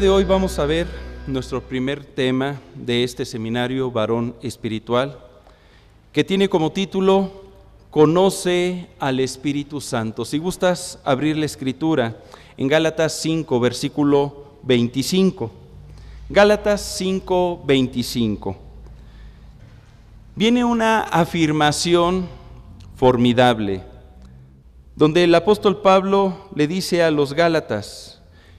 de hoy vamos a ver nuestro primer tema de este seminario varón espiritual, que tiene como título Conoce al Espíritu Santo. Si gustas abrir la escritura en Gálatas 5, versículo 25. Gálatas 5, 25. Viene una afirmación formidable, donde el apóstol Pablo le dice a los Gálatas,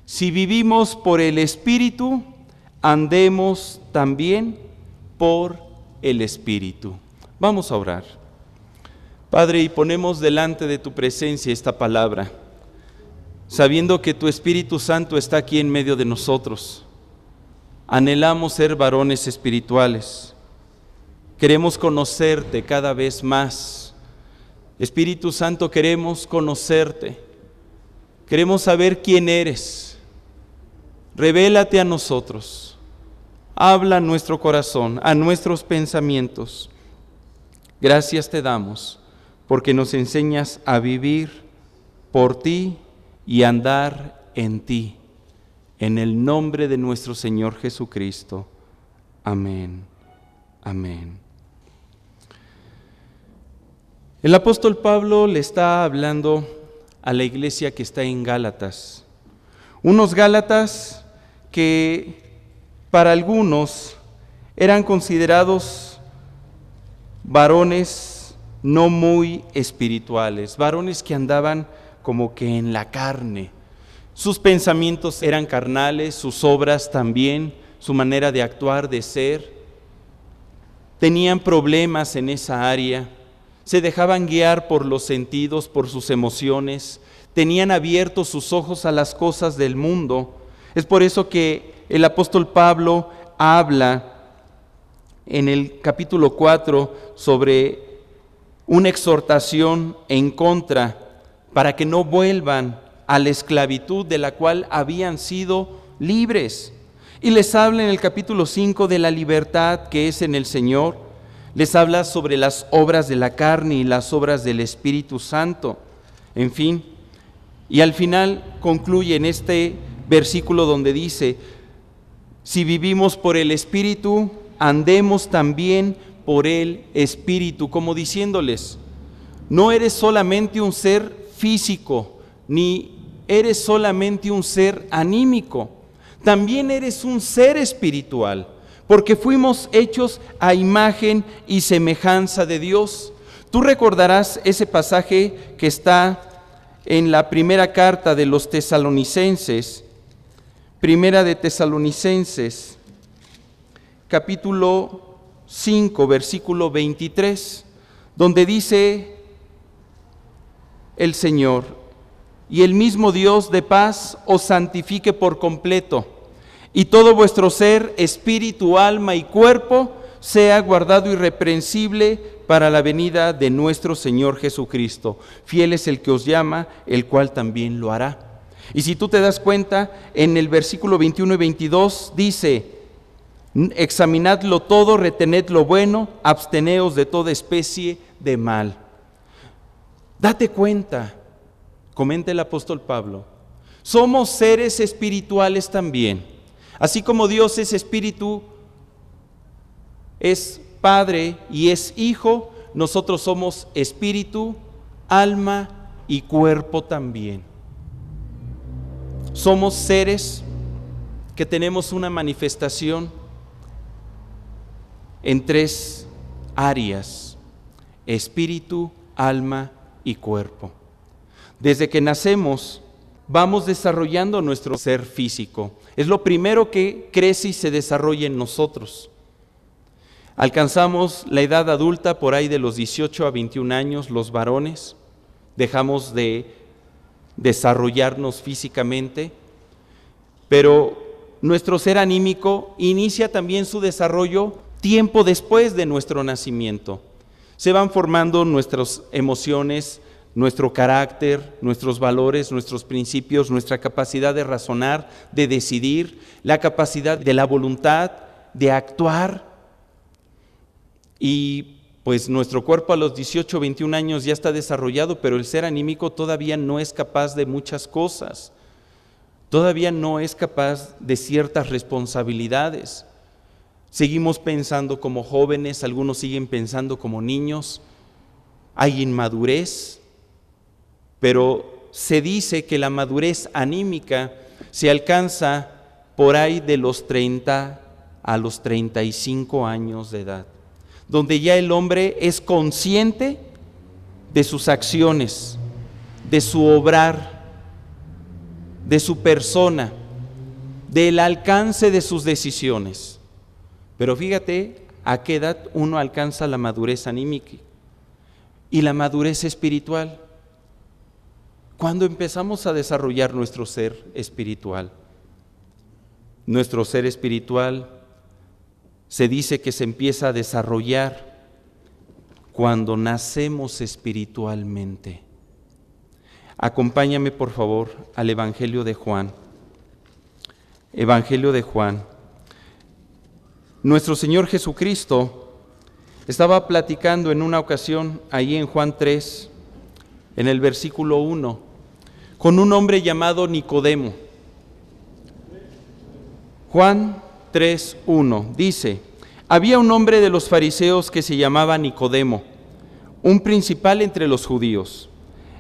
si vivimos por el Espíritu, andemos también por el Espíritu. Vamos a orar. Padre, y ponemos delante de tu presencia esta palabra, sabiendo que tu Espíritu Santo está aquí en medio de nosotros. Anhelamos ser varones espirituales. Queremos conocerte cada vez más. Espíritu Santo, queremos conocerte. Queremos saber quién eres revélate a nosotros, habla a nuestro corazón, a nuestros pensamientos. Gracias te damos porque nos enseñas a vivir por ti y andar en ti. En el nombre de nuestro Señor Jesucristo. Amén. Amén. El apóstol Pablo le está hablando a la iglesia que está en Gálatas. Unos Gálatas que para algunos eran considerados varones no muy espirituales, varones que andaban como que en la carne. Sus pensamientos eran carnales, sus obras también, su manera de actuar, de ser. Tenían problemas en esa área, se dejaban guiar por los sentidos, por sus emociones, tenían abiertos sus ojos a las cosas del mundo es por eso que el apóstol Pablo habla en el capítulo 4 sobre una exhortación en contra para que no vuelvan a la esclavitud de la cual habían sido libres. Y les habla en el capítulo 5 de la libertad que es en el Señor. Les habla sobre las obras de la carne y las obras del Espíritu Santo. En fin, y al final concluye en este versículo donde dice, si vivimos por el Espíritu, andemos también por el Espíritu, como diciéndoles, no eres solamente un ser físico, ni eres solamente un ser anímico, también eres un ser espiritual, porque fuimos hechos a imagen y semejanza de Dios. Tú recordarás ese pasaje que está en la primera carta de los tesalonicenses, Primera de Tesalonicenses, capítulo 5, versículo 23, donde dice el Señor, y el mismo Dios de paz os santifique por completo, y todo vuestro ser, espíritu, alma y cuerpo, sea guardado irreprensible para la venida de nuestro Señor Jesucristo. Fiel es el que os llama, el cual también lo hará. Y si tú te das cuenta, en el versículo 21 y 22 dice, examinadlo todo, retened lo bueno, absteneos de toda especie de mal. Date cuenta, comenta el apóstol Pablo, somos seres espirituales también. Así como Dios es espíritu, es Padre y es Hijo, nosotros somos espíritu, alma y cuerpo también. Somos seres que tenemos una manifestación en tres áreas, espíritu, alma y cuerpo. Desde que nacemos vamos desarrollando nuestro ser físico. Es lo primero que crece y se desarrolla en nosotros. Alcanzamos la edad adulta por ahí de los 18 a 21 años los varones. Dejamos de desarrollarnos físicamente, pero nuestro ser anímico inicia también su desarrollo tiempo después de nuestro nacimiento. Se van formando nuestras emociones, nuestro carácter, nuestros valores, nuestros principios, nuestra capacidad de razonar, de decidir, la capacidad de la voluntad, de actuar. Y pues nuestro cuerpo a los 18, 21 años ya está desarrollado, pero el ser anímico todavía no es capaz de muchas cosas, todavía no es capaz de ciertas responsabilidades. Seguimos pensando como jóvenes, algunos siguen pensando como niños, hay inmadurez, pero se dice que la madurez anímica se alcanza por ahí de los 30 a los 35 años de edad donde ya el hombre es consciente de sus acciones, de su obrar, de su persona, del alcance de sus decisiones. Pero fíjate a qué edad uno alcanza la madurez anímica y la madurez espiritual. Cuando empezamos a desarrollar nuestro ser espiritual, nuestro ser espiritual se dice que se empieza a desarrollar cuando nacemos espiritualmente. Acompáñame por favor al Evangelio de Juan. Evangelio de Juan. Nuestro Señor Jesucristo estaba platicando en una ocasión ahí en Juan 3, en el versículo 1, con un hombre llamado Nicodemo. Juan 3.1. Dice, había un hombre de los fariseos que se llamaba Nicodemo, un principal entre los judíos.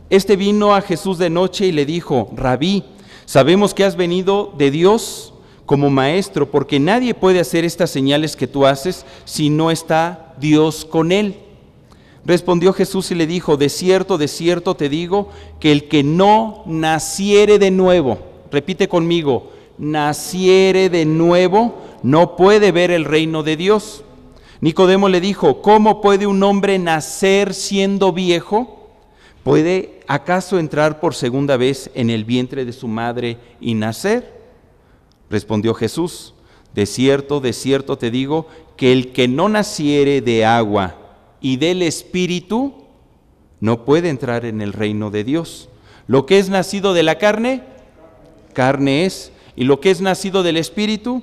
Este vino a Jesús de noche y le dijo, Rabí, sabemos que has venido de Dios como maestro, porque nadie puede hacer estas señales que tú haces si no está Dios con él. Respondió Jesús y le dijo, de cierto, de cierto te digo, que el que no naciere de nuevo, repite conmigo, naciere de nuevo, no puede ver el reino de Dios. Nicodemo le dijo, ¿cómo puede un hombre nacer siendo viejo? ¿Puede acaso entrar por segunda vez en el vientre de su madre y nacer? Respondió Jesús, de cierto, de cierto te digo, que el que no naciere de agua y del espíritu, no puede entrar en el reino de Dios. Lo que es nacido de la carne, carne es, y lo que es nacido del Espíritu,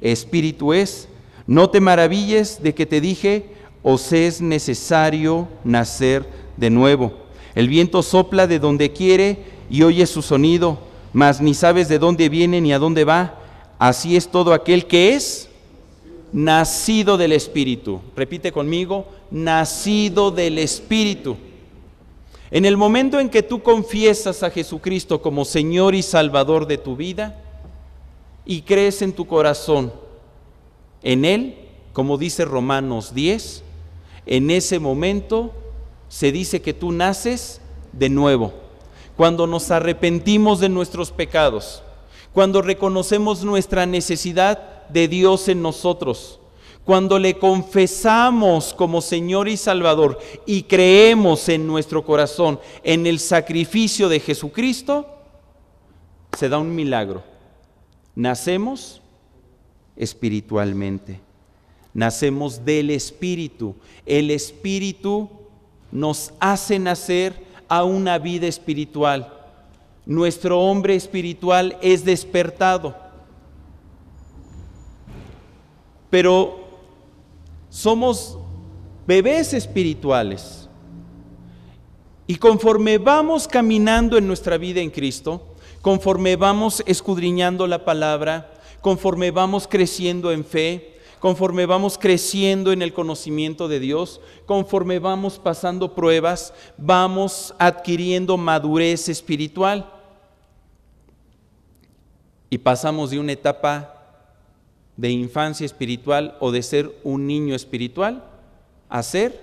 Espíritu es. No te maravilles de que te dije, os es necesario nacer de nuevo. El viento sopla de donde quiere y oye su sonido, mas ni sabes de dónde viene ni a dónde va. Así es todo aquel que es nacido del Espíritu. Repite conmigo, nacido del Espíritu. En el momento en que tú confiesas a Jesucristo como Señor y Salvador de tu vida, y crees en tu corazón en Él, como dice Romanos 10, en ese momento se dice que tú naces de nuevo. Cuando nos arrepentimos de nuestros pecados, cuando reconocemos nuestra necesidad de Dios en nosotros, cuando le confesamos como Señor y Salvador y creemos en nuestro corazón en el sacrificio de Jesucristo, se da un milagro Nacemos espiritualmente. Nacemos del Espíritu. El Espíritu nos hace nacer a una vida espiritual. Nuestro hombre espiritual es despertado. Pero somos bebés espirituales. Y conforme vamos caminando en nuestra vida en Cristo, conforme vamos escudriñando la palabra, conforme vamos creciendo en fe, conforme vamos creciendo en el conocimiento de Dios, conforme vamos pasando pruebas, vamos adquiriendo madurez espiritual. Y pasamos de una etapa de infancia espiritual o de ser un niño espiritual a ser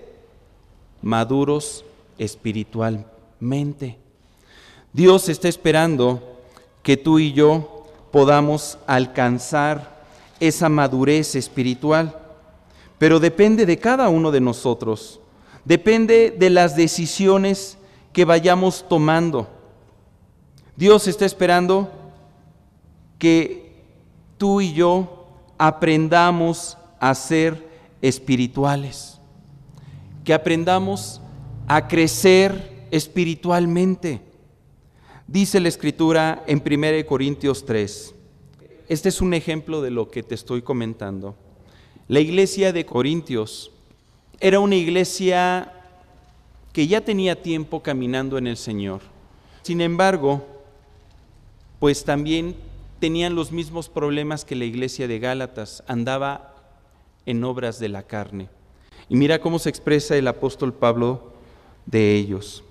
maduros espiritualmente. Dios está esperando que tú y yo podamos alcanzar esa madurez espiritual, pero depende de cada uno de nosotros, depende de las decisiones que vayamos tomando. Dios está esperando que tú y yo aprendamos a ser espirituales, que aprendamos a crecer espiritualmente. Dice la escritura en 1 Corintios 3. Este es un ejemplo de lo que te estoy comentando. La iglesia de Corintios era una iglesia que ya tenía tiempo caminando en el Señor. Sin embargo, pues también tenían los mismos problemas que la iglesia de Gálatas, andaba en obras de la carne. Y mira cómo se expresa el apóstol Pablo de ellos.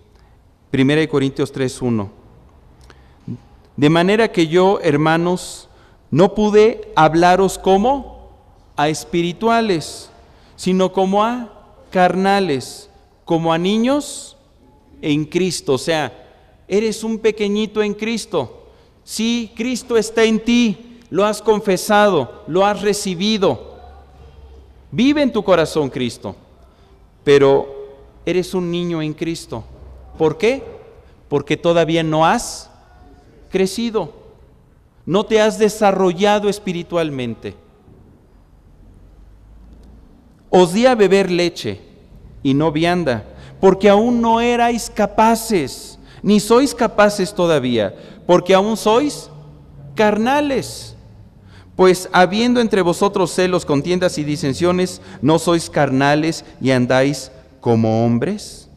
1 Corintios 3.1 de manera que yo, hermanos, no pude hablaros como a espirituales, sino como a carnales, como a niños en Cristo. O sea, eres un pequeñito en Cristo. Sí, Cristo está en ti, lo has confesado, lo has recibido. Vive en tu corazón Cristo, pero eres un niño en Cristo. ¿Por qué? Porque todavía no has crecido, no te has desarrollado espiritualmente. Os di a beber leche y no vianda, porque aún no erais capaces, ni sois capaces todavía, porque aún sois carnales. Pues habiendo entre vosotros celos, contiendas y disensiones, ¿no sois carnales y andáis como hombres?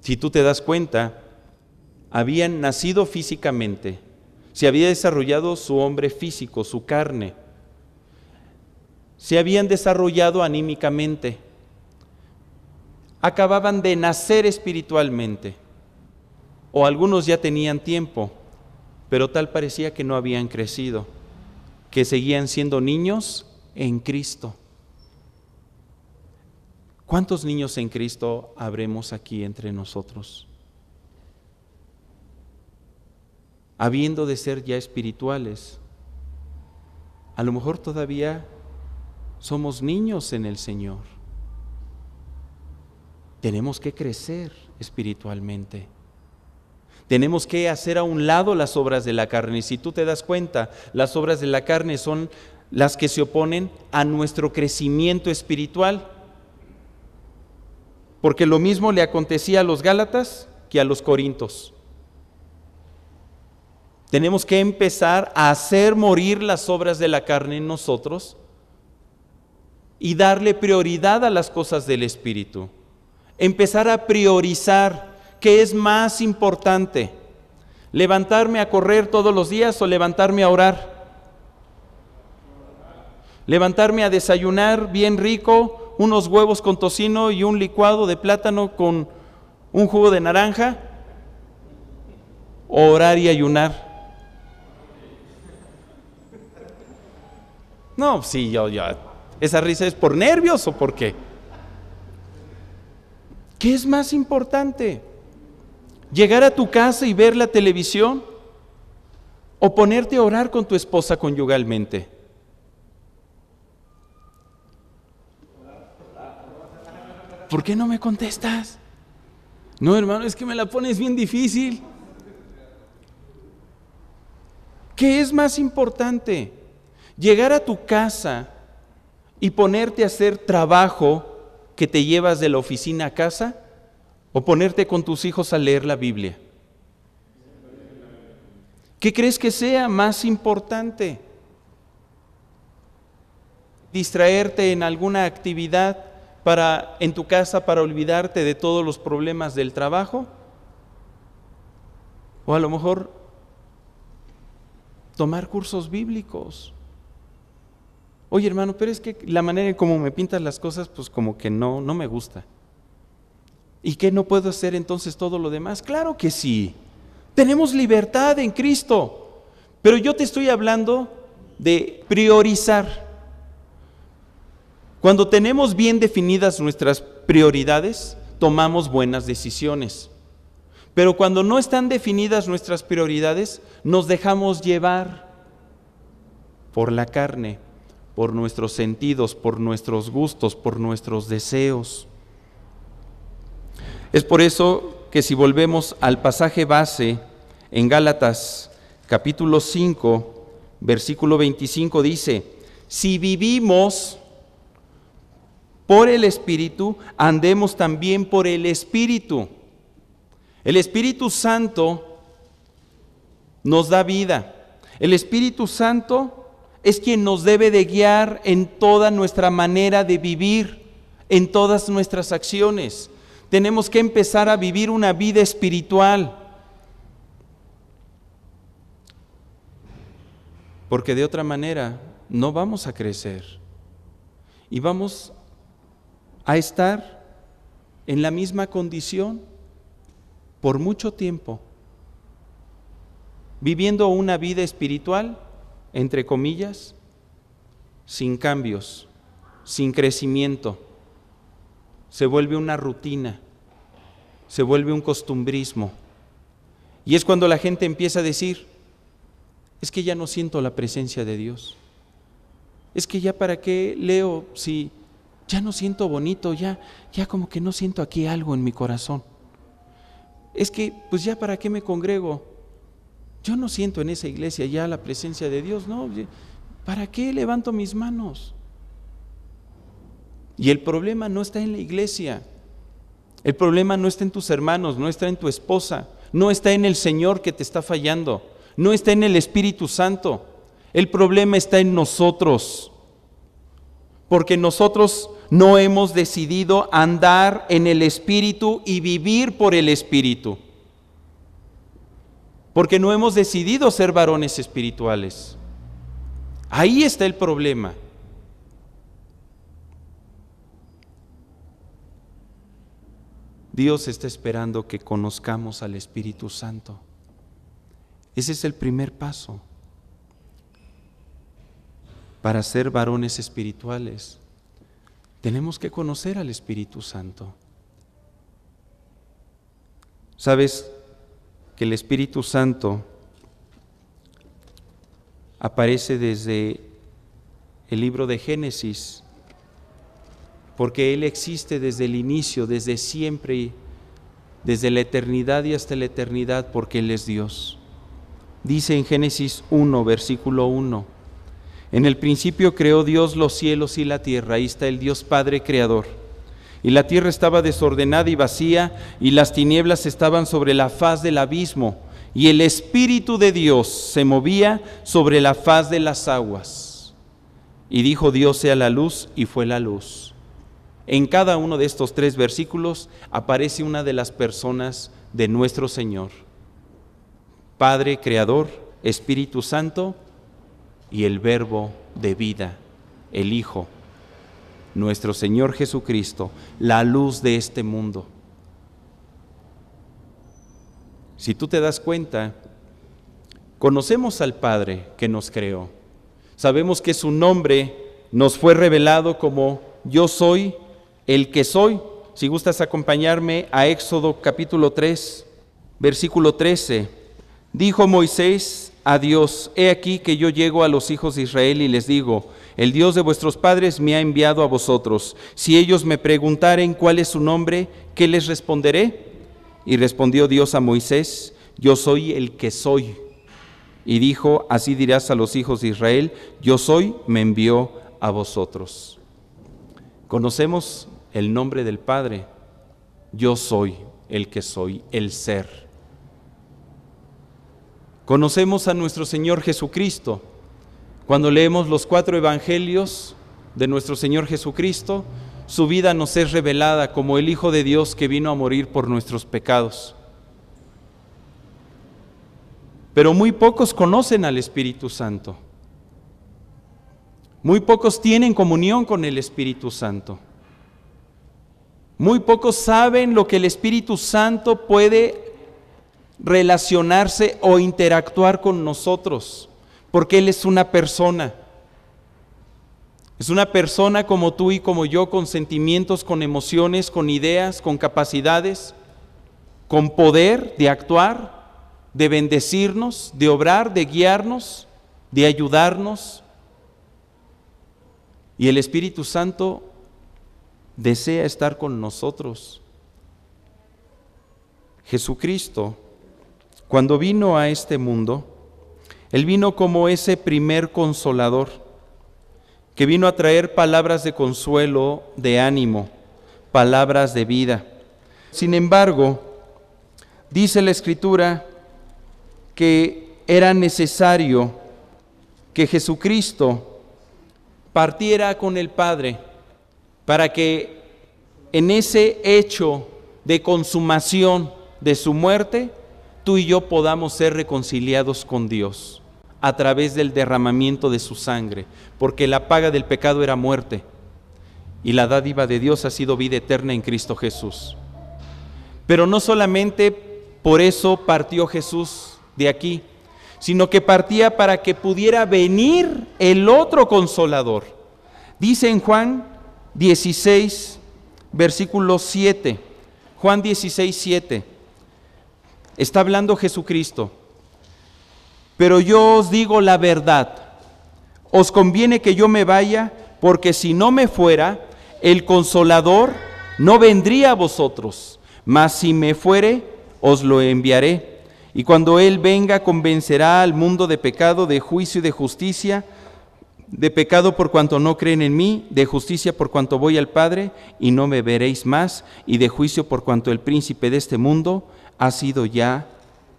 Si tú te das cuenta, habían nacido físicamente, se había desarrollado su hombre físico, su carne, se habían desarrollado anímicamente, acababan de nacer espiritualmente, o algunos ya tenían tiempo, pero tal parecía que no habían crecido, que seguían siendo niños en Cristo. ¿Cuántos niños en Cristo habremos aquí entre nosotros? habiendo de ser ya espirituales. A lo mejor todavía somos niños en el Señor. Tenemos que crecer espiritualmente. Tenemos que hacer a un lado las obras de la carne. Y si tú te das cuenta, las obras de la carne son las que se oponen a nuestro crecimiento espiritual. Porque lo mismo le acontecía a los Gálatas que a los Corintos. Tenemos que empezar a hacer morir las obras de la carne en nosotros y darle prioridad a las cosas del Espíritu. Empezar a priorizar qué es más importante. Levantarme a correr todos los días o levantarme a orar. Levantarme a desayunar bien rico, unos huevos con tocino y un licuado de plátano con un jugo de naranja. o Orar y ayunar. No, sí, yo, yo, esa risa es por nervios o por qué. ¿Qué es más importante? ¿Llegar a tu casa y ver la televisión? ¿O ponerte a orar con tu esposa conyugalmente? ¿Por qué no me contestas? No, hermano, es que me la pones bien difícil. ¿Qué es más importante? Llegar a tu casa y ponerte a hacer trabajo que te llevas de la oficina a casa o ponerte con tus hijos a leer la Biblia. ¿Qué crees que sea más importante? distraerte en alguna actividad en tu casa para olvidarte de todos los problemas del trabajo? O a lo mejor tomar cursos bíblicos. Oye, hermano, pero es que la manera en cómo me pintas las cosas, pues como que no, no me gusta. ¿Y qué no puedo hacer entonces todo lo demás? Claro que sí. Tenemos libertad en Cristo. Pero yo te estoy hablando de priorizar. Cuando tenemos bien definidas nuestras prioridades, tomamos buenas decisiones. Pero cuando no están definidas nuestras prioridades, nos dejamos llevar por la carne, por nuestros sentidos, por nuestros gustos, por nuestros deseos. Es por eso que si volvemos al pasaje base en Gálatas capítulo 5, versículo 25 dice, si vivimos por el Espíritu, andemos también por el Espíritu. El Espíritu Santo nos da vida. El Espíritu Santo es quien nos debe de guiar en toda nuestra manera de vivir, en todas nuestras acciones. Tenemos que empezar a vivir una vida espiritual. Porque de otra manera no vamos a crecer. Y vamos a estar en la misma condición por mucho tiempo, viviendo una vida espiritual entre comillas, sin cambios, sin crecimiento. Se vuelve una rutina, se vuelve un costumbrismo. Y es cuando la gente empieza a decir, es que ya no siento la presencia de Dios. Es que ya para qué leo si ya no siento bonito, ya ya como que no siento aquí algo en mi corazón. Es que pues ya para qué me congrego yo no siento en esa iglesia ya la presencia de Dios, no, ¿para qué levanto mis manos? Y el problema no está en la iglesia, el problema no está en tus hermanos, no está en tu esposa, no está en el Señor que te está fallando, no está en el Espíritu Santo, el problema está en nosotros, porque nosotros no hemos decidido andar en el Espíritu y vivir por el Espíritu porque no hemos decidido ser varones espirituales. Ahí está el problema. Dios está esperando que conozcamos al Espíritu Santo. Ese es el primer paso para ser varones espirituales. Tenemos que conocer al Espíritu Santo. Sabes, que el Espíritu Santo aparece desde el libro de Génesis, porque Él existe desde el inicio, desde siempre, desde la eternidad y hasta la eternidad, porque Él es Dios. Dice en Génesis 1, versículo 1, en el principio creó Dios los cielos y la tierra, ahí está el Dios Padre Creador y la tierra estaba desordenada y vacía, y las tinieblas estaban sobre la faz del abismo, y el Espíritu de Dios se movía sobre la faz de las aguas. Y dijo Dios sea la luz, y fue la luz. En cada uno de estos tres versículos aparece una de las personas de nuestro Señor. Padre, Creador, Espíritu Santo y el Verbo de vida, el Hijo nuestro Señor Jesucristo, la luz de este mundo. Si tú te das cuenta, conocemos al Padre que nos creó. Sabemos que su nombre nos fue revelado como yo soy el que soy. Si gustas acompañarme a Éxodo capítulo 3, versículo 13. Dijo Moisés a Dios, he aquí que yo llego a los hijos de Israel y les digo, el Dios de vuestros padres me ha enviado a vosotros. Si ellos me preguntaren cuál es su nombre, ¿qué les responderé? Y respondió Dios a Moisés, yo soy el que soy. Y dijo, así dirás a los hijos de Israel, yo soy, me envió a vosotros. Conocemos el nombre del Padre, yo soy el que soy, el ser. Conocemos a nuestro Señor Jesucristo. Cuando leemos los cuatro evangelios de nuestro Señor Jesucristo, su vida nos es revelada como el Hijo de Dios que vino a morir por nuestros pecados. Pero muy pocos conocen al Espíritu Santo. Muy pocos tienen comunión con el Espíritu Santo. Muy pocos saben lo que el Espíritu Santo puede relacionarse o interactuar con nosotros, porque Él es una persona. Es una persona como tú y como yo, con sentimientos, con emociones, con ideas, con capacidades, con poder de actuar, de bendecirnos, de obrar, de guiarnos, de ayudarnos. Y el Espíritu Santo desea estar con nosotros. Jesucristo cuando vino a este mundo, Él vino como ese primer consolador, que vino a traer palabras de consuelo, de ánimo, palabras de vida. Sin embargo, dice la Escritura que era necesario que Jesucristo partiera con el Padre para que en ese hecho de consumación de su muerte, tú y yo podamos ser reconciliados con Dios a través del derramamiento de su sangre, porque la paga del pecado era muerte y la dádiva de Dios ha sido vida eterna en Cristo Jesús. Pero no solamente por eso partió Jesús de aquí, sino que partía para que pudiera venir el otro consolador. Dice en Juan 16, versículo 7, Juan 16, 7 está hablando Jesucristo. Pero yo os digo la verdad, os conviene que yo me vaya, porque si no me fuera, el consolador no vendría a vosotros, mas si me fuere, os lo enviaré. Y cuando Él venga, convencerá al mundo de pecado, de juicio y de justicia, de pecado por cuanto no creen en mí, de justicia por cuanto voy al Padre y no me veréis más, y de juicio por cuanto el príncipe de este mundo ha sido ya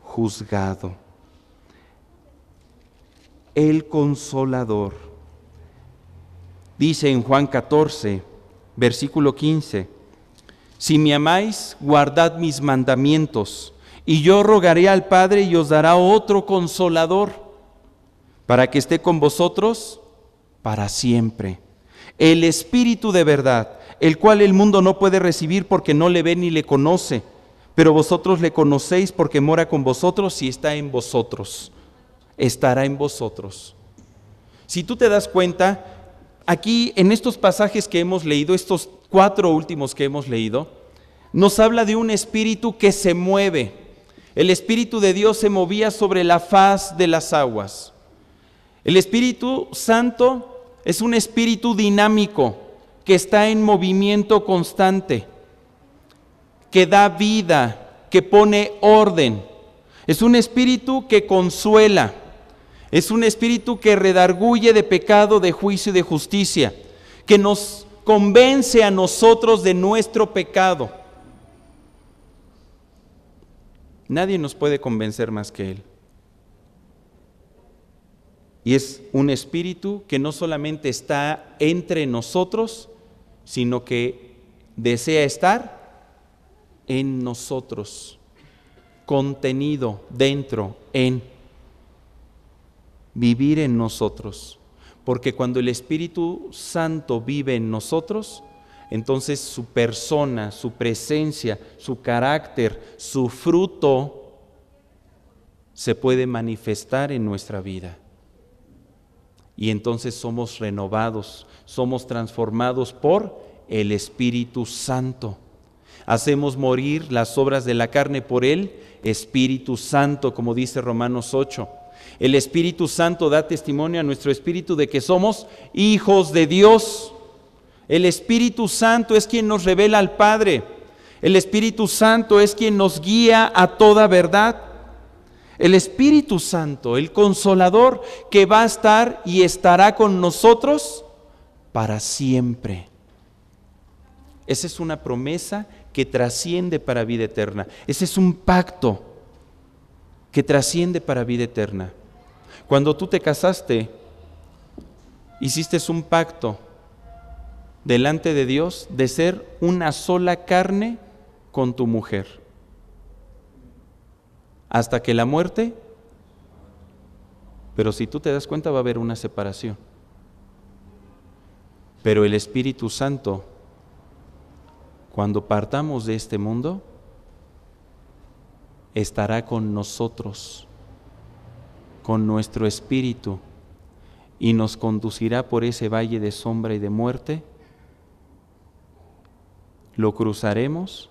juzgado. El consolador. Dice en Juan 14, versículo 15, si me amáis, guardad mis mandamientos, y yo rogaré al Padre y os dará otro consolador, para que esté con vosotros para siempre. El Espíritu de verdad, el cual el mundo no puede recibir porque no le ve ni le conoce pero vosotros le conocéis porque mora con vosotros y está en vosotros. Estará en vosotros. Si tú te das cuenta, aquí en estos pasajes que hemos leído, estos cuatro últimos que hemos leído, nos habla de un espíritu que se mueve. El espíritu de Dios se movía sobre la faz de las aguas. El Espíritu Santo es un espíritu dinámico que está en movimiento constante que da vida, que pone orden. Es un espíritu que consuela. Es un espíritu que redarguye de pecado, de juicio y de justicia, que nos convence a nosotros de nuestro pecado. Nadie nos puede convencer más que Él. Y es un espíritu que no solamente está entre nosotros, sino que desea estar en nosotros, contenido dentro, en vivir en nosotros. Porque cuando el Espíritu Santo vive en nosotros, entonces su persona, su presencia, su carácter, su fruto se puede manifestar en nuestra vida. Y entonces somos renovados, somos transformados por el Espíritu Santo hacemos morir las obras de la carne por el Espíritu Santo, como dice Romanos 8. El Espíritu Santo da testimonio a nuestro espíritu de que somos hijos de Dios. El Espíritu Santo es quien nos revela al Padre. El Espíritu Santo es quien nos guía a toda verdad. El Espíritu Santo, el consolador que va a estar y estará con nosotros para siempre. Esa es una promesa que trasciende para vida eterna. Ese es un pacto que trasciende para vida eterna. Cuando tú te casaste, hiciste un pacto delante de Dios de ser una sola carne con tu mujer. Hasta que la muerte, pero si tú te das cuenta va a haber una separación. Pero el Espíritu Santo cuando partamos de este mundo, estará con nosotros, con nuestro espíritu, y nos conducirá por ese valle de sombra y de muerte. Lo cruzaremos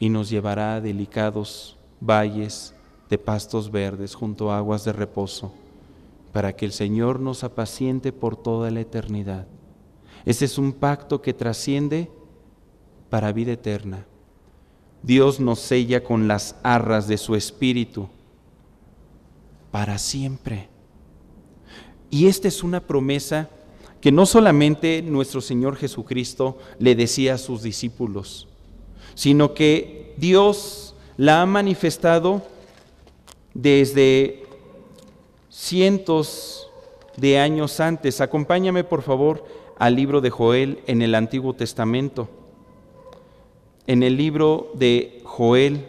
y nos llevará a delicados valles de pastos verdes junto a aguas de reposo, para que el Señor nos apaciente por toda la eternidad. Ese es un pacto que trasciende para vida eterna. Dios nos sella con las arras de su espíritu para siempre. Y esta es una promesa que no solamente nuestro Señor Jesucristo le decía a sus discípulos, sino que Dios la ha manifestado desde cientos de años antes. Acompáñame por favor al libro de Joel en el Antiguo Testamento en el libro de Joel.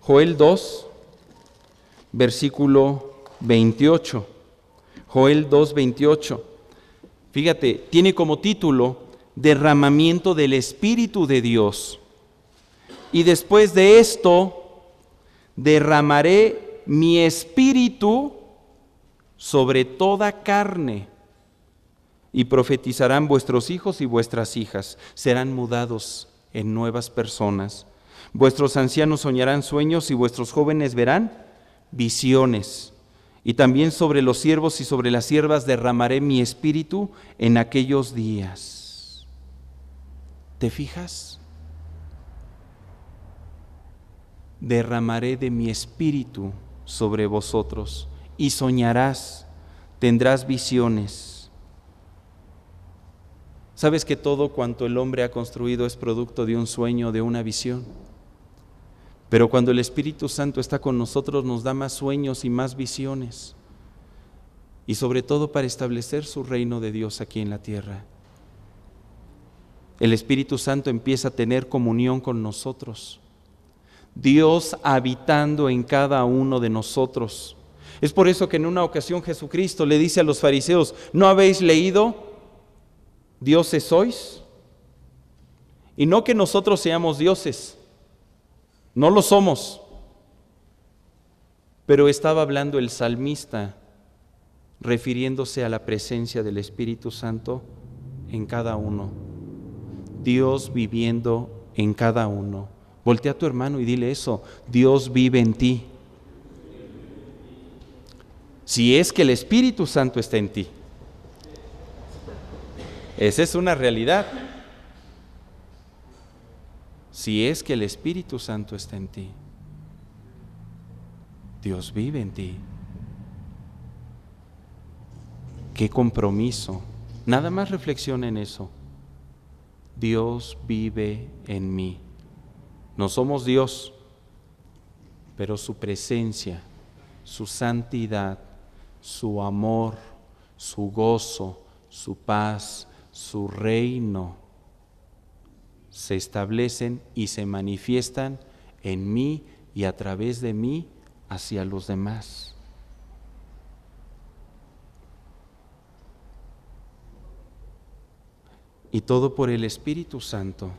Joel 2, versículo 28. Joel 2, 28. Fíjate, tiene como título derramamiento del Espíritu de Dios. Y después de esto, derramaré mi espíritu sobre toda carne y profetizarán vuestros hijos y vuestras hijas, serán mudados en nuevas personas. Vuestros ancianos soñarán sueños y vuestros jóvenes verán visiones. Y también sobre los siervos y sobre las siervas derramaré mi espíritu en aquellos días. ¿Te fijas? Derramaré de mi espíritu sobre vosotros y soñarás, tendrás visiones Sabes que todo cuanto el hombre ha construido es producto de un sueño, de una visión. Pero cuando el Espíritu Santo está con nosotros nos da más sueños y más visiones. Y sobre todo para establecer su reino de Dios aquí en la tierra. El Espíritu Santo empieza a tener comunión con nosotros. Dios habitando en cada uno de nosotros. Es por eso que en una ocasión Jesucristo le dice a los fariseos, ¿no habéis leído? dioses sois. Y no que nosotros seamos dioses, no lo somos. Pero estaba hablando el salmista refiriéndose a la presencia del Espíritu Santo en cada uno. Dios viviendo en cada uno. Voltea a tu hermano y dile eso. Dios vive en ti. Si es que el Espíritu Santo está en ti. Esa es una realidad. Si es que el Espíritu Santo está en ti, Dios vive en ti. Qué compromiso. Nada más reflexiona en eso. Dios vive en mí. No somos Dios, pero su presencia, su santidad, su amor, su gozo, su paz, su reino se establecen y se manifiestan en mí y a través de mí hacia los demás. Y todo por el Espíritu Santo.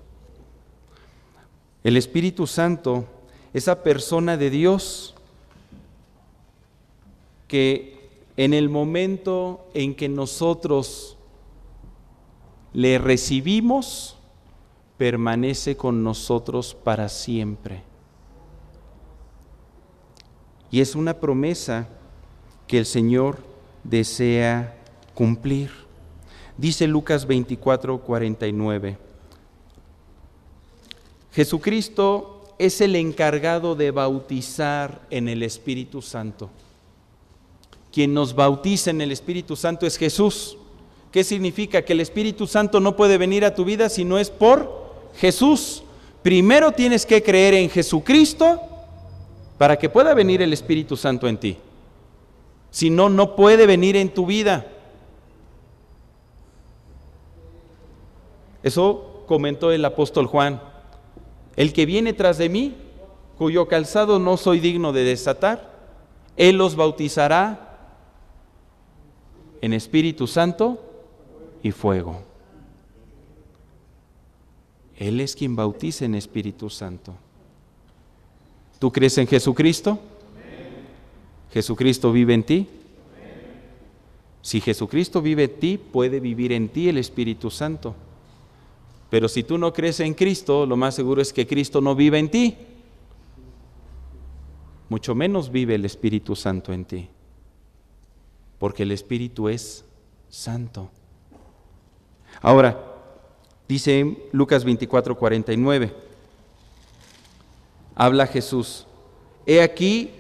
El Espíritu Santo, esa persona de Dios que en el momento en que nosotros le recibimos, permanece con nosotros para siempre. Y es una promesa que el Señor desea cumplir. Dice Lucas 24, 49. Jesucristo es el encargado de bautizar en el Espíritu Santo. Quien nos bautiza en el Espíritu Santo es Jesús. ¿Qué significa? Que el Espíritu Santo no puede venir a tu vida si no es por Jesús. Primero tienes que creer en Jesucristo para que pueda venir el Espíritu Santo en ti. Si no, no puede venir en tu vida. Eso comentó el apóstol Juan. El que viene tras de mí, cuyo calzado no soy digno de desatar, él los bautizará en Espíritu Santo y fuego. Él es quien bautiza en Espíritu Santo. ¿Tú crees en Jesucristo? ¿Jesucristo vive en ti? Si Jesucristo vive en ti, puede vivir en ti el Espíritu Santo. Pero si tú no crees en Cristo, lo más seguro es que Cristo no vive en ti. Mucho menos vive el Espíritu Santo en ti. Porque el Espíritu es santo. Ahora, dice Lucas 24, 49, habla Jesús, he aquí,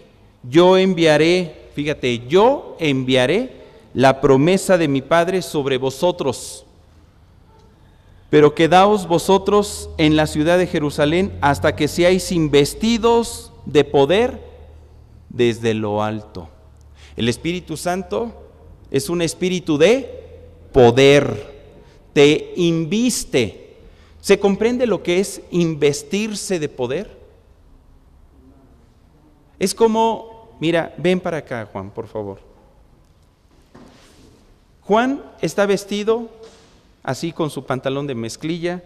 yo enviaré, fíjate, yo enviaré la promesa de mi Padre sobre vosotros. Pero quedaos vosotros en la ciudad de Jerusalén hasta que seáis investidos de poder desde lo alto. El Espíritu Santo es un espíritu de poder se inviste. ¿Se comprende lo que es investirse de poder? Es como, mira, ven para acá Juan, por favor. Juan está vestido así con su pantalón de mezclilla,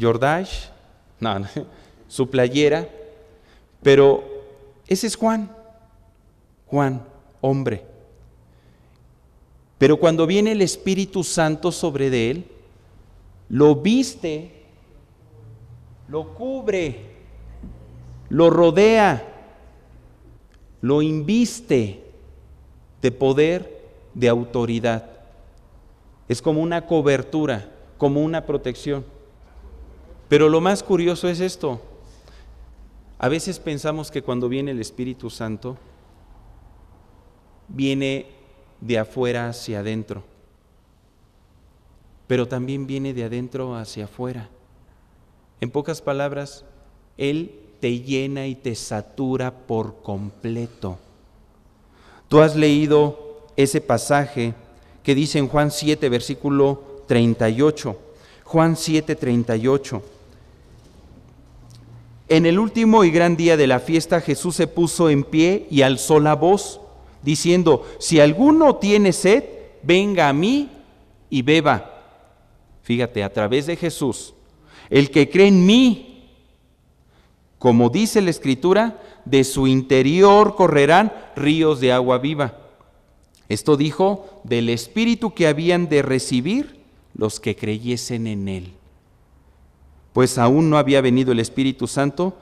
Jordash, su playera, pero ese es Juan, Juan, hombre. Pero cuando viene el Espíritu Santo sobre de él, lo viste, lo cubre, lo rodea, lo inviste de poder, de autoridad. Es como una cobertura, como una protección. Pero lo más curioso es esto. A veces pensamos que cuando viene el Espíritu Santo, viene de afuera hacia adentro, pero también viene de adentro hacia afuera. En pocas palabras, Él te llena y te satura por completo. Tú has leído ese pasaje que dice en Juan 7, versículo 38. Juan 7, 38. En el último y gran día de la fiesta Jesús se puso en pie y alzó la voz, diciendo, si alguno tiene sed, venga a mí y beba. Fíjate, a través de Jesús, el que cree en mí, como dice la escritura, de su interior correrán ríos de agua viva. Esto dijo del espíritu que habían de recibir los que creyesen en él. Pues aún no había venido el Espíritu Santo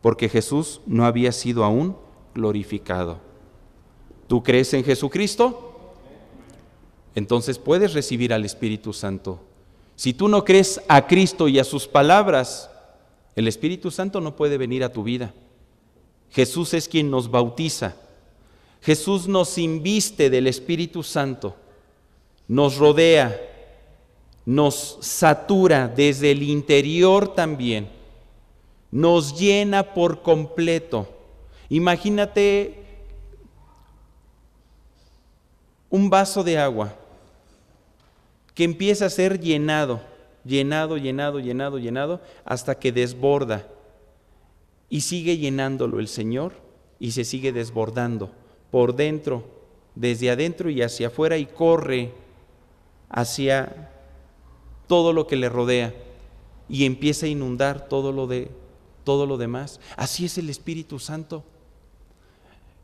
porque Jesús no había sido aún glorificado. ¿Tú crees en Jesucristo? Entonces puedes recibir al Espíritu Santo. Si tú no crees a Cristo y a sus palabras, el Espíritu Santo no puede venir a tu vida. Jesús es quien nos bautiza. Jesús nos inviste del Espíritu Santo, nos rodea, nos satura desde el interior también, nos llena por completo. Imagínate un vaso de agua que empieza a ser llenado, llenado, llenado, llenado, llenado, hasta que desborda. Y sigue llenándolo el Señor y se sigue desbordando por dentro, desde adentro y hacia afuera y corre hacia todo lo que le rodea y empieza a inundar todo lo de todo lo demás. Así es el Espíritu Santo.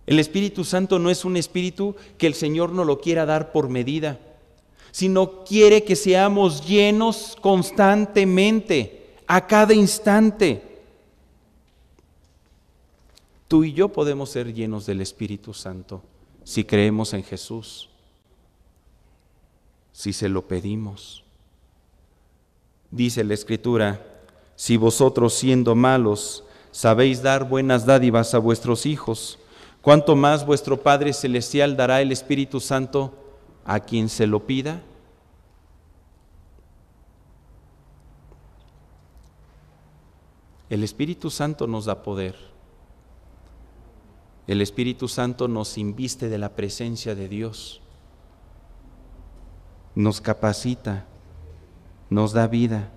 El Espíritu Santo no es un espíritu que el Señor no lo quiera dar por medida, sino quiere que seamos llenos constantemente, a cada instante. Tú y yo podemos ser llenos del Espíritu Santo si creemos en Jesús, si se lo pedimos. Dice la Escritura, si vosotros siendo malos sabéis dar buenas dádivas a vuestros hijos, ¿Cuánto más vuestro Padre Celestial dará el Espíritu Santo a quien se lo pida? El Espíritu Santo nos da poder. El Espíritu Santo nos inviste de la presencia de Dios. Nos capacita, nos da vida.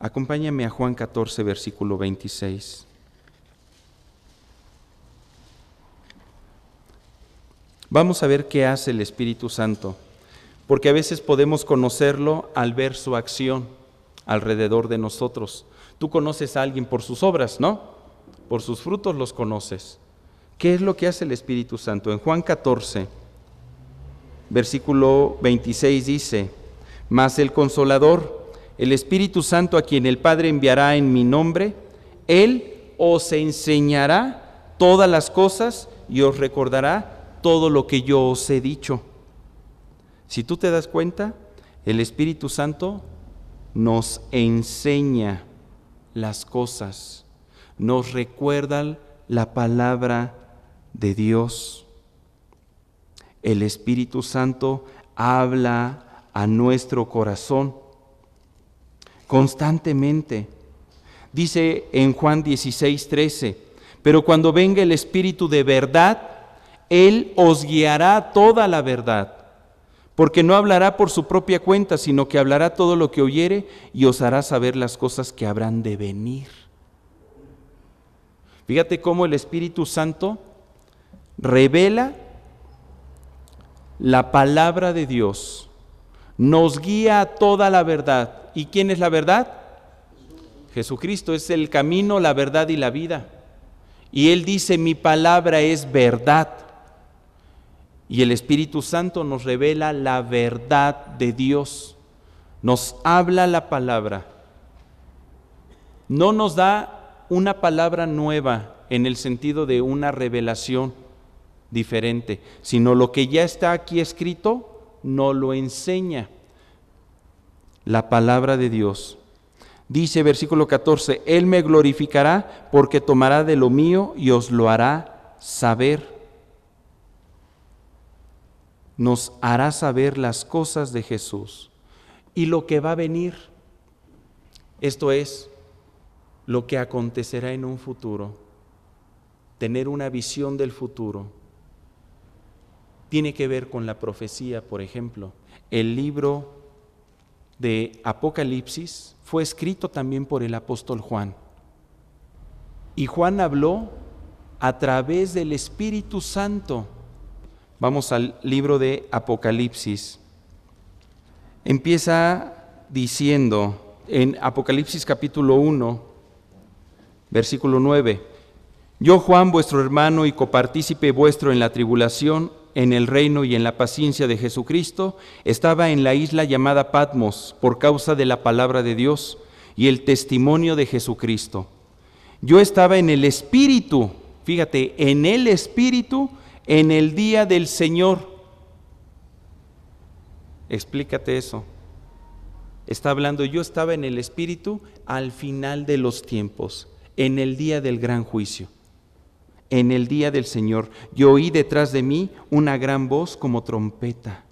Acompáñame a Juan 14, versículo 26. Vamos a ver qué hace el Espíritu Santo, porque a veces podemos conocerlo al ver su acción alrededor de nosotros. Tú conoces a alguien por sus obras, ¿no? Por sus frutos los conoces. ¿Qué es lo que hace el Espíritu Santo? En Juan 14, versículo 26 dice, mas el consolador, el Espíritu Santo a quien el Padre enviará en mi nombre, Él os enseñará todas las cosas y os recordará todo lo que yo os he dicho. Si tú te das cuenta, el Espíritu Santo nos enseña las cosas, nos recuerda la palabra de Dios. El Espíritu Santo habla a nuestro corazón constantemente. Dice en Juan 16, 13, pero cuando venga el Espíritu de verdad, Él os guiará toda la verdad, porque no hablará por su propia cuenta, sino que hablará todo lo que oyere y os hará saber las cosas que habrán de venir. Fíjate cómo el Espíritu Santo revela la palabra de Dios nos guía a toda la verdad. ¿Y quién es la verdad? Jesucristo es el camino, la verdad y la vida. Y Él dice, mi palabra es verdad. Y el Espíritu Santo nos revela la verdad de Dios. Nos habla la palabra. No nos da una palabra nueva en el sentido de una revelación diferente, sino lo que ya está aquí escrito no lo enseña. La palabra de Dios. Dice versículo 14, Él me glorificará porque tomará de lo mío y os lo hará saber. Nos hará saber las cosas de Jesús y lo que va a venir. Esto es lo que acontecerá en un futuro. Tener una visión del futuro tiene que ver con la profecía, por ejemplo. El libro de Apocalipsis fue escrito también por el apóstol Juan. Y Juan habló a través del Espíritu Santo. Vamos al libro de Apocalipsis. Empieza diciendo en Apocalipsis capítulo 1, versículo 9, Yo Juan, vuestro hermano y copartícipe vuestro en la tribulación, en el reino y en la paciencia de Jesucristo, estaba en la isla llamada Patmos por causa de la palabra de Dios y el testimonio de Jesucristo. Yo estaba en el Espíritu, fíjate, en el Espíritu en el día del Señor. Explícate eso. Está hablando, yo estaba en el Espíritu al final de los tiempos, en el día del gran juicio en el día del Señor. Yo oí detrás de mí una gran voz como trompeta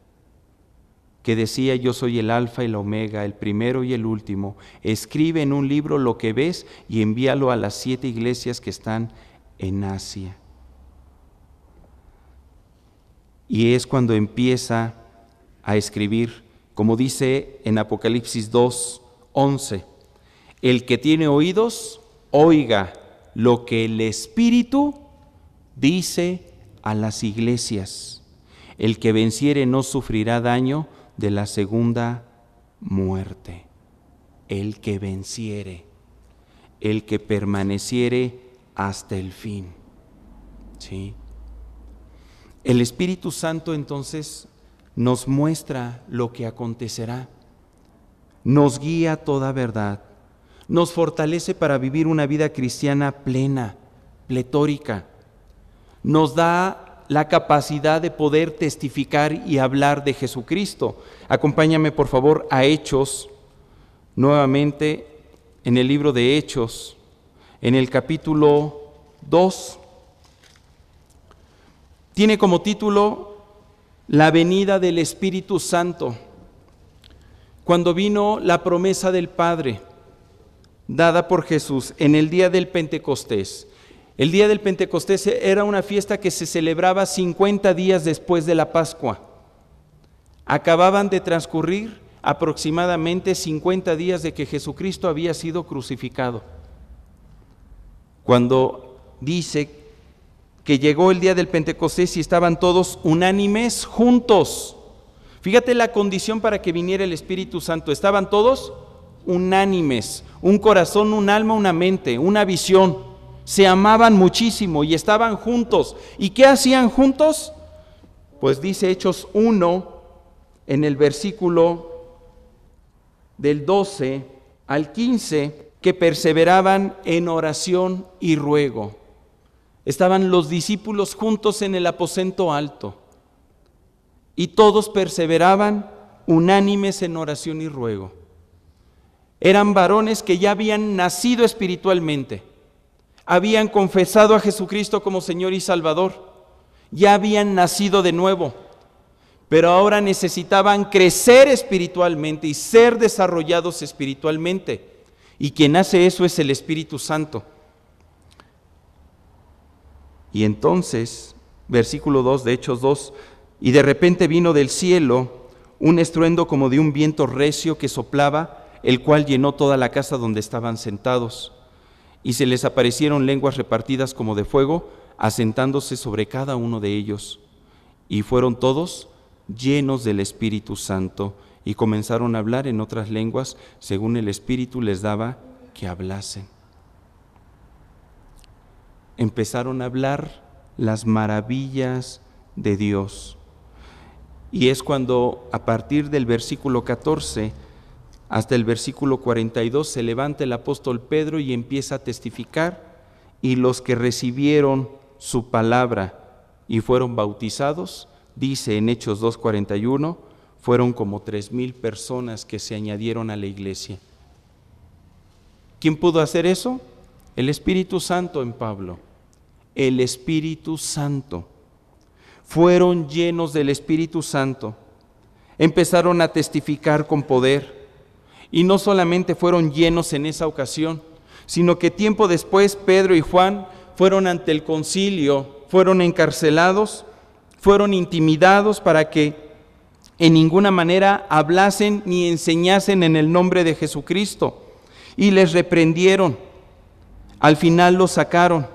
que decía, yo soy el alfa y la omega, el primero y el último. Escribe en un libro lo que ves y envíalo a las siete iglesias que están en Asia. Y es cuando empieza a escribir, como dice en Apocalipsis 2:11, el que tiene oídos, oiga lo que el Espíritu dice a las iglesias, el que venciere no sufrirá daño de la segunda muerte. El que venciere, el que permaneciere hasta el fin. ¿Sí? El Espíritu Santo entonces nos muestra lo que acontecerá, nos guía toda verdad, nos fortalece para vivir una vida cristiana plena, pletórica, nos da la capacidad de poder testificar y hablar de Jesucristo. Acompáñame por favor a Hechos, nuevamente en el libro de Hechos, en el capítulo 2. Tiene como título La venida del Espíritu Santo, cuando vino la promesa del Padre dada por Jesús en el día del Pentecostés el día del Pentecostés era una fiesta que se celebraba 50 días después de la Pascua. Acababan de transcurrir aproximadamente 50 días de que Jesucristo había sido crucificado. Cuando dice que llegó el día del Pentecostés y estaban todos unánimes juntos. Fíjate la condición para que viniera el Espíritu Santo. Estaban todos unánimes, un corazón, un alma, una mente, una visión se amaban muchísimo y estaban juntos. ¿Y qué hacían juntos? Pues dice Hechos 1 en el versículo del 12 al 15 que perseveraban en oración y ruego. Estaban los discípulos juntos en el aposento alto y todos perseveraban unánimes en oración y ruego. Eran varones que ya habían nacido espiritualmente habían confesado a Jesucristo como Señor y Salvador, ya habían nacido de nuevo, pero ahora necesitaban crecer espiritualmente y ser desarrollados espiritualmente. Y quien hace eso es el Espíritu Santo. Y entonces, versículo 2 de Hechos 2, y de repente vino del cielo un estruendo como de un viento recio que soplaba, el cual llenó toda la casa donde estaban sentados y se les aparecieron lenguas repartidas como de fuego, asentándose sobre cada uno de ellos. Y fueron todos llenos del Espíritu Santo y comenzaron a hablar en otras lenguas según el Espíritu les daba que hablasen. Empezaron a hablar las maravillas de Dios. Y es cuando a partir del versículo 14 hasta el versículo 42 se levanta el apóstol Pedro y empieza a testificar, y los que recibieron su palabra y fueron bautizados, dice en Hechos 2.41, fueron como tres mil personas que se añadieron a la iglesia. ¿Quién pudo hacer eso? El Espíritu Santo en Pablo. El Espíritu Santo. Fueron llenos del Espíritu Santo. Empezaron a testificar con poder y no solamente fueron llenos en esa ocasión, sino que tiempo después Pedro y Juan fueron ante el concilio, fueron encarcelados, fueron intimidados para que en ninguna manera hablasen ni enseñasen en el nombre de Jesucristo. Y les reprendieron. Al final los sacaron.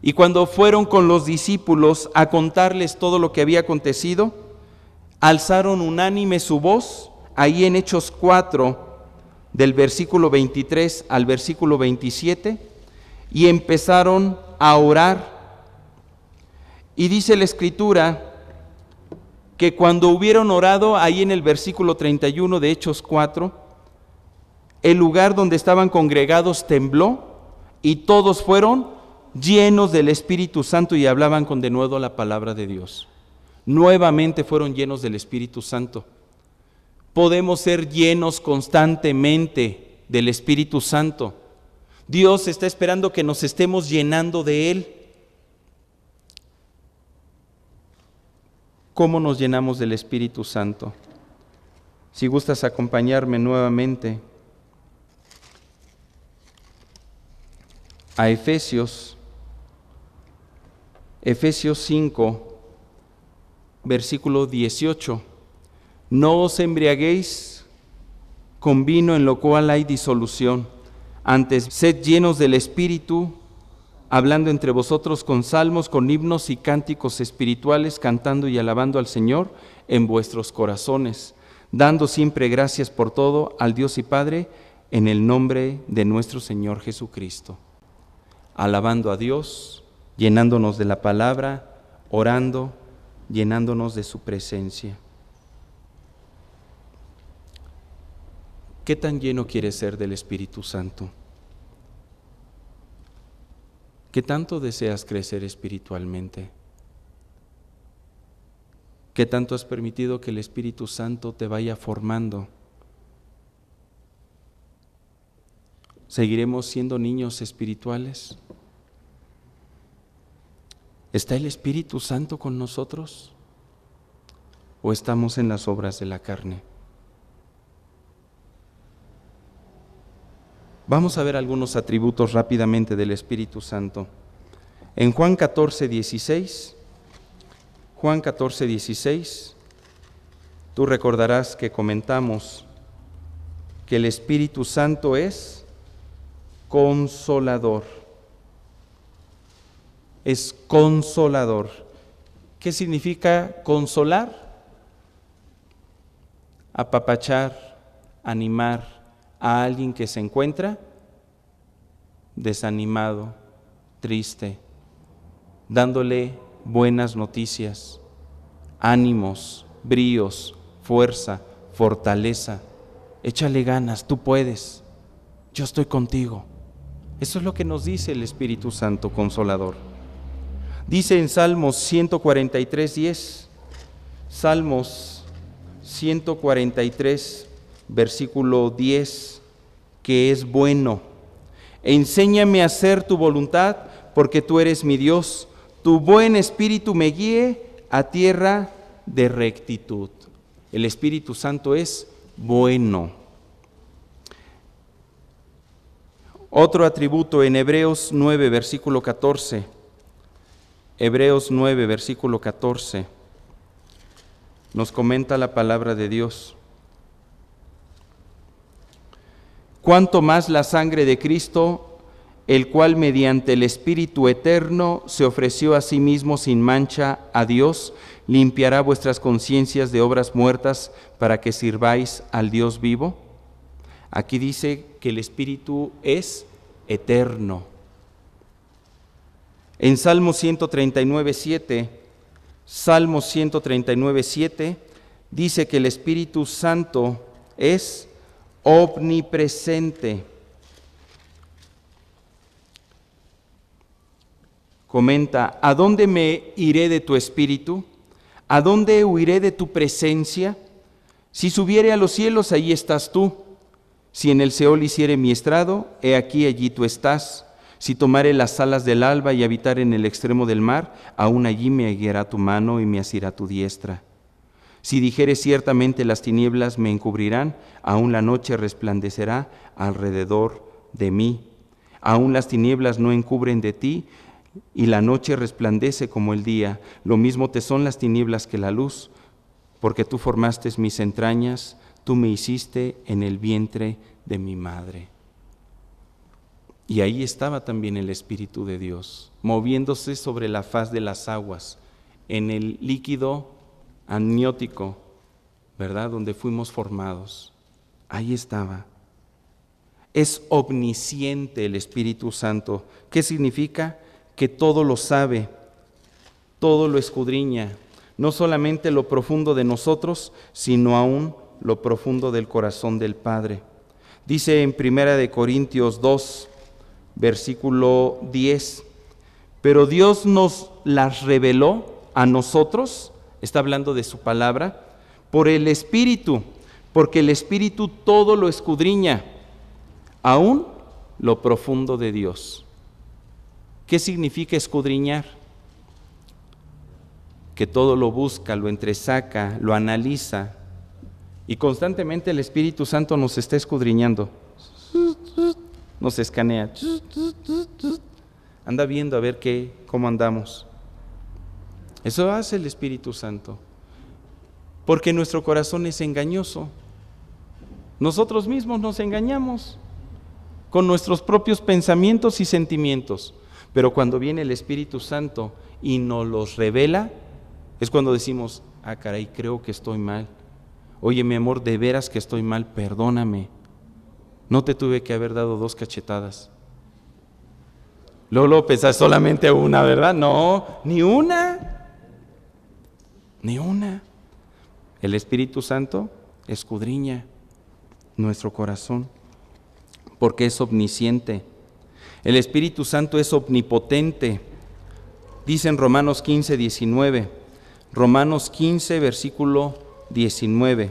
Y cuando fueron con los discípulos a contarles todo lo que había acontecido, alzaron unánime su voz ahí en Hechos 4, del versículo 23 al versículo 27 y empezaron a orar. Y dice la escritura que cuando hubieron orado, ahí en el versículo 31 de Hechos 4, el lugar donde estaban congregados tembló y todos fueron llenos del Espíritu Santo y hablaban con de la palabra de Dios. Nuevamente fueron llenos del Espíritu Santo podemos ser llenos constantemente del Espíritu Santo. Dios está esperando que nos estemos llenando de Él. ¿Cómo nos llenamos del Espíritu Santo? Si gustas acompañarme nuevamente a Efesios, Efesios 5, versículo 18. No os embriaguéis con vino en lo cual hay disolución, antes sed llenos del Espíritu, hablando entre vosotros con salmos, con himnos y cánticos espirituales, cantando y alabando al Señor en vuestros corazones, dando siempre gracias por todo al Dios y Padre, en el nombre de nuestro Señor Jesucristo. Alabando a Dios, llenándonos de la palabra, orando, llenándonos de su presencia. ¿Qué tan lleno quieres ser del Espíritu Santo? ¿Qué tanto deseas crecer espiritualmente? ¿Qué tanto has permitido que el Espíritu Santo te vaya formando? ¿Seguiremos siendo niños espirituales? ¿Está el Espíritu Santo con nosotros? ¿O estamos en las obras de la carne? Vamos a ver algunos atributos rápidamente del Espíritu Santo. En Juan 14, 16, Juan 14, 16, tú recordarás que comentamos que el Espíritu Santo es consolador. Es consolador. ¿Qué significa consolar? Apapachar, animar, a alguien que se encuentra desanimado, triste, dándole buenas noticias, ánimos, bríos, fuerza, fortaleza. Échale ganas, tú puedes, yo estoy contigo. Eso es lo que nos dice el Espíritu Santo Consolador. Dice en Salmos 143, 10, Salmos 143, versículo 10, que es bueno. enséñame a hacer tu voluntad, porque tú eres mi Dios. Tu buen espíritu me guíe a tierra de rectitud. El Espíritu Santo es bueno. Otro atributo en Hebreos 9, versículo 14. Hebreos 9, versículo 14. Nos comenta la palabra de Dios. ¿Cuánto más la sangre de Cristo, el cual mediante el Espíritu Eterno se ofreció a sí mismo sin mancha a Dios, limpiará vuestras conciencias de obras muertas para que sirváis al Dios vivo. Aquí dice que el Espíritu es eterno. En Salmo 139, Salmo 139.7, dice que el Espíritu Santo es omnipresente. Comenta, ¿a dónde me iré de tu espíritu? ¿A dónde huiré de tu presencia? Si subiere a los cielos, allí estás tú. Si en el Seol hiciere mi estrado, he aquí, allí tú estás. Si tomare las alas del alba y habitar en el extremo del mar, aún allí me guiará tu mano y me asirá tu diestra. Si dijere ciertamente las tinieblas me encubrirán, aún la noche resplandecerá alrededor de mí. Aún las tinieblas no encubren de ti, y la noche resplandece como el día. Lo mismo te son las tinieblas que la luz, porque tú formaste mis entrañas, tú me hiciste en el vientre de mi madre. Y ahí estaba también el Espíritu de Dios, moviéndose sobre la faz de las aguas, en el líquido amniótico, ¿verdad? Donde fuimos formados. Ahí estaba. Es omnisciente el Espíritu Santo. ¿Qué significa? Que todo lo sabe, todo lo escudriña, no solamente lo profundo de nosotros, sino aún lo profundo del corazón del Padre. Dice en Primera de Corintios 2, versículo 10, pero Dios nos las reveló a nosotros está hablando de su palabra, por el Espíritu, porque el Espíritu todo lo escudriña, aún lo profundo de Dios. ¿Qué significa escudriñar? Que todo lo busca, lo entresaca, lo analiza, y constantemente el Espíritu Santo nos está escudriñando, nos escanea, anda viendo a ver qué, cómo andamos. Eso hace el Espíritu Santo. Porque nuestro corazón es engañoso. Nosotros mismos nos engañamos con nuestros propios pensamientos y sentimientos. Pero cuando viene el Espíritu Santo y nos los revela, es cuando decimos, ah, caray, creo que estoy mal. Oye, mi amor, de veras que estoy mal, perdóname. No te tuve que haber dado dos cachetadas. Luego, pues, lópez solamente una, ¿verdad? No, ni una. Ni una. El Espíritu Santo escudriña nuestro corazón porque es omnisciente. El Espíritu Santo es omnipotente. ...dicen Romanos 15, 19. Romanos 15, versículo 19.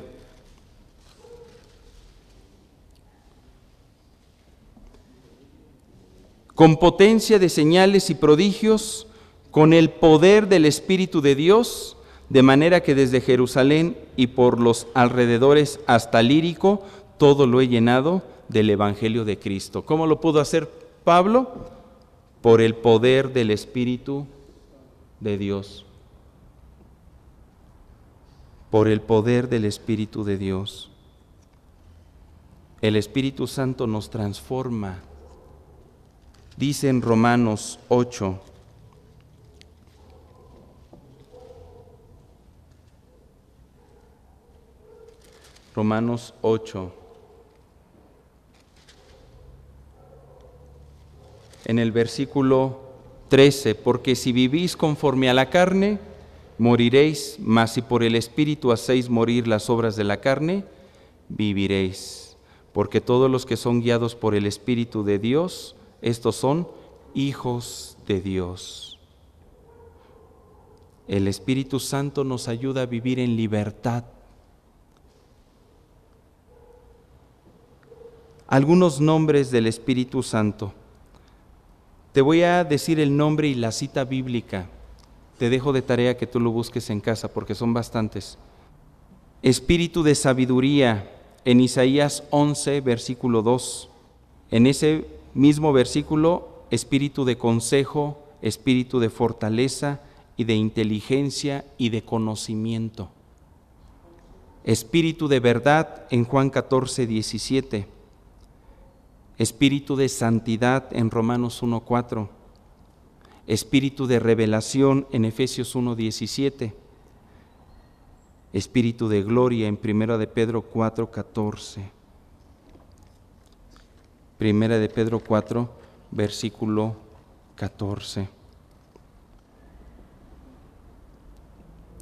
Con potencia de señales y prodigios, con el poder del Espíritu de Dios, de manera que desde Jerusalén y por los alrededores hasta Lírico, todo lo he llenado del Evangelio de Cristo. ¿Cómo lo pudo hacer Pablo? Por el poder del Espíritu de Dios. Por el poder del Espíritu de Dios. El Espíritu Santo nos transforma. Dice en Romanos 8, Romanos 8. En el versículo 13, porque si vivís conforme a la carne, moriréis, mas si por el Espíritu hacéis morir las obras de la carne, viviréis. Porque todos los que son guiados por el Espíritu de Dios, estos son hijos de Dios. El Espíritu Santo nos ayuda a vivir en libertad algunos nombres del Espíritu Santo. Te voy a decir el nombre y la cita bíblica. Te dejo de tarea que tú lo busques en casa porque son bastantes. Espíritu de sabiduría en Isaías 11, versículo 2. En ese mismo versículo, espíritu de consejo, espíritu de fortaleza y de inteligencia y de conocimiento. Espíritu de verdad en Juan 14, 17 espíritu de santidad en Romanos 1.4, espíritu de revelación en Efesios 1.17, espíritu de gloria en Primera de Pedro 4.14. Primera de Pedro 4, versículo 14.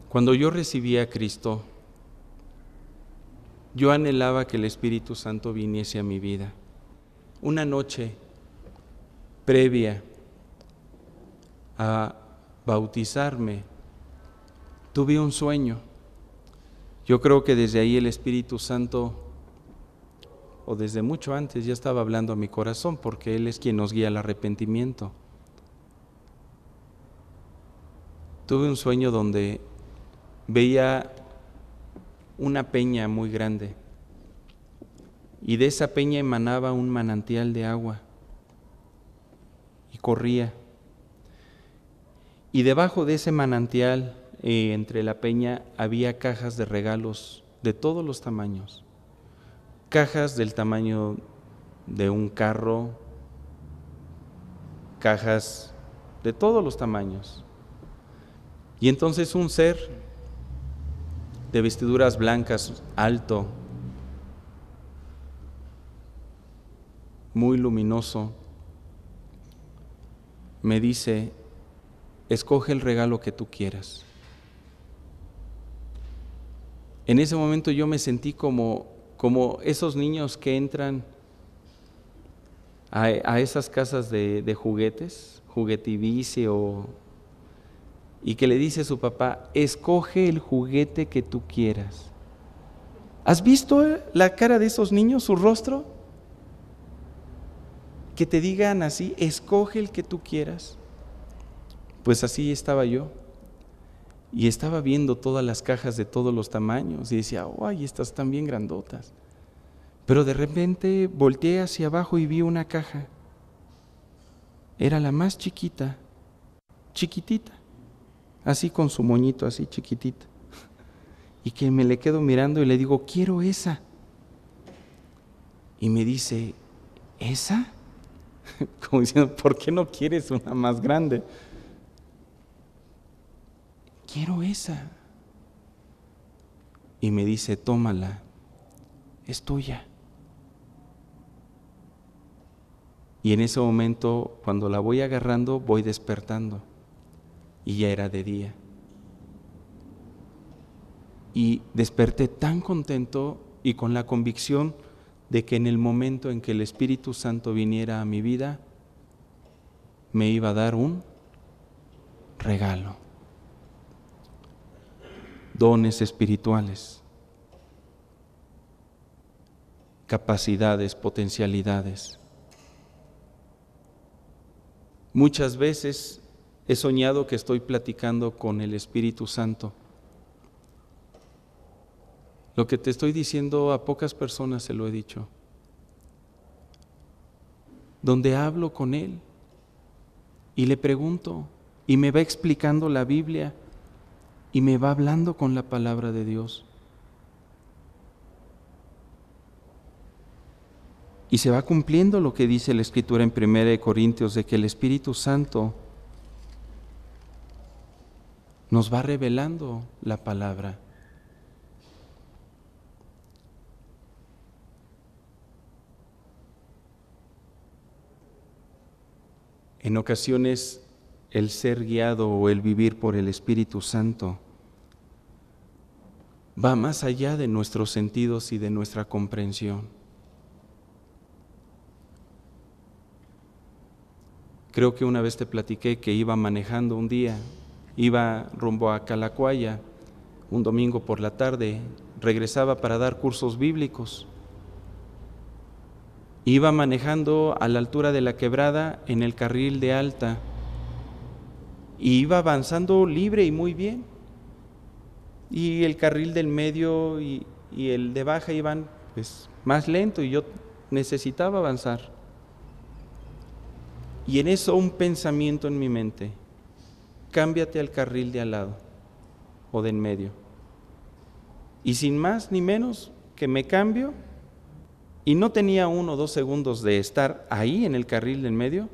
Cuando yo recibí a Cristo, yo anhelaba que el Espíritu Santo viniese a mi vida una noche previa a bautizarme, tuve un sueño. Yo creo que desde ahí el Espíritu Santo, o desde mucho antes, ya estaba hablando a mi corazón, porque Él es quien nos guía al arrepentimiento. Tuve un sueño donde veía una peña muy grande y de esa peña emanaba un manantial de agua y corría. Y debajo de ese manantial, eh, entre la peña, había cajas de regalos de todos los tamaños. Cajas del tamaño de un carro, cajas de todos los tamaños. Y entonces un ser de vestiduras blancas, alto, muy luminoso, me dice, escoge el regalo que tú quieras. En ese momento yo me sentí como, como esos niños que entran a, esas casas de, juguetes, juguetivice o... Y que le dice a su papá, escoge el juguete que tú quieras. ¿Has visto eh, la cara de esos niños, su rostro? que te digan así, escoge el que tú quieras. Pues así estaba yo. Y estaba viendo todas las cajas de todos los tamaños y decía, ¡ay, estas están bien grandotas! Pero de repente volteé hacia abajo y vi una caja. Era la más chiquita, chiquitita, así con su moñito, así chiquitita. Y que me le quedo mirando y le digo, quiero esa. Y me dice, ¿esa? Como diciendo, ¿por qué no quieres una más grande? Quiero esa. Y me dice, tómala, es tuya. Y en ese momento, cuando la voy agarrando, voy despertando. Y ya era de día. Y desperté tan contento y con la convicción de que en el momento en que el Espíritu Santo viniera a mi vida, me iba a dar un regalo, dones espirituales, capacidades, potencialidades. Muchas veces he soñado que estoy platicando con el Espíritu Santo lo que te estoy diciendo a pocas personas se lo he dicho. Donde hablo con Él y le pregunto y me va explicando la Biblia y me va hablando con la palabra de Dios. Y se va cumpliendo lo que dice la Escritura en 1 Corintios, de que el Espíritu Santo nos va revelando la palabra. En ocasiones el ser guiado o el vivir por el Espíritu Santo va más allá de nuestros sentidos y de nuestra comprensión. Creo que una vez te platiqué que iba manejando un día, iba rumbo a Calacuaya, un domingo por la tarde, regresaba para dar cursos bíblicos. Iba manejando a la altura de la quebrada en el carril de alta y iba avanzando libre y muy bien. Y el carril del medio y, el de baja iban pues, más lento y yo necesitaba avanzar. Y en eso un pensamiento en mi mente, cámbiate al carril de al lado o de en medio. Y sin más ni menos que me cambio, y no tenía uno o dos segundos de estar ahí en el carril en medio,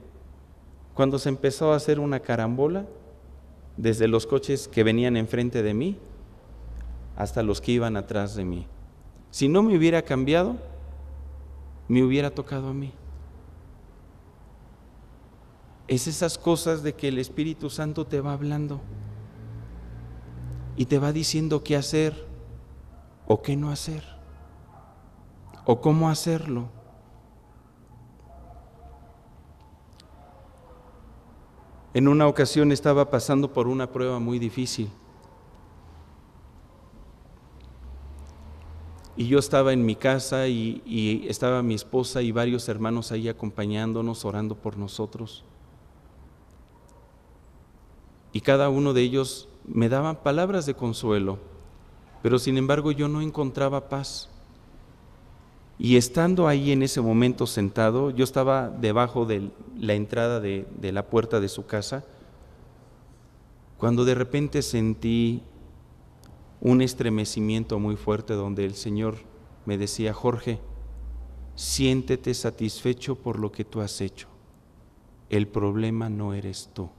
cuando se empezó a hacer una carambola desde los coches que venían enfrente de mí hasta los que iban atrás de mí. Si no me hubiera cambiado, me hubiera tocado a mí. Es esas cosas de que el Espíritu Santo te va hablando y te va diciendo qué hacer o qué no hacer o cómo hacerlo. En una ocasión estaba pasando por una prueba muy difícil. Y yo estaba en mi casa y, estaba mi esposa y varios hermanos ahí acompañándonos, orando por nosotros. Y cada uno de ellos me daban palabras de consuelo, pero sin embargo yo no encontraba paz. Y estando ahí en ese momento sentado, yo estaba debajo de la entrada de, la puerta de su casa, cuando de repente sentí un estremecimiento muy fuerte donde el Señor me decía, Jorge, siéntete satisfecho por lo que tú has hecho. El problema no eres tú.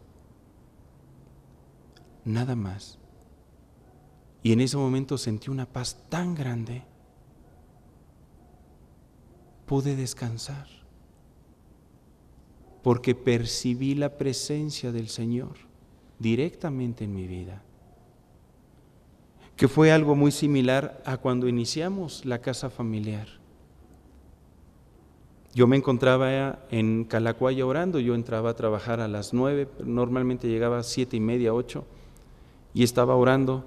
Nada más. Y en ese momento sentí una paz tan grande pude descansar, porque percibí la presencia del Señor directamente en mi vida, que fue algo muy similar a cuando iniciamos la casa familiar. Yo me encontraba en Calacuaya orando, yo entraba a trabajar a las nueve, normalmente llegaba a siete y media, ocho, y estaba orando